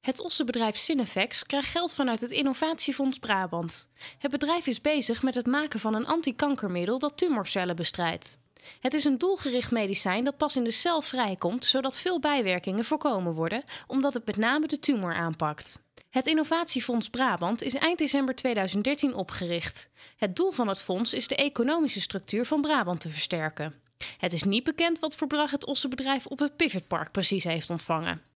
Het ossenbedrijf Cinefex krijgt geld vanuit het Innovatiefonds Brabant. Het bedrijf is bezig met het maken van een antikankermiddel dat tumorcellen bestrijdt. Het is een doelgericht medicijn dat pas in de cel vrijkomt, zodat veel bijwerkingen voorkomen worden, omdat het met name de tumor aanpakt. Het Innovatiefonds Brabant is eind december 2013 opgericht. Het doel van het fonds is de economische structuur van Brabant te versterken. Het is niet bekend wat voor bedrag het ossenbedrijf op het Pivotpark precies heeft ontvangen.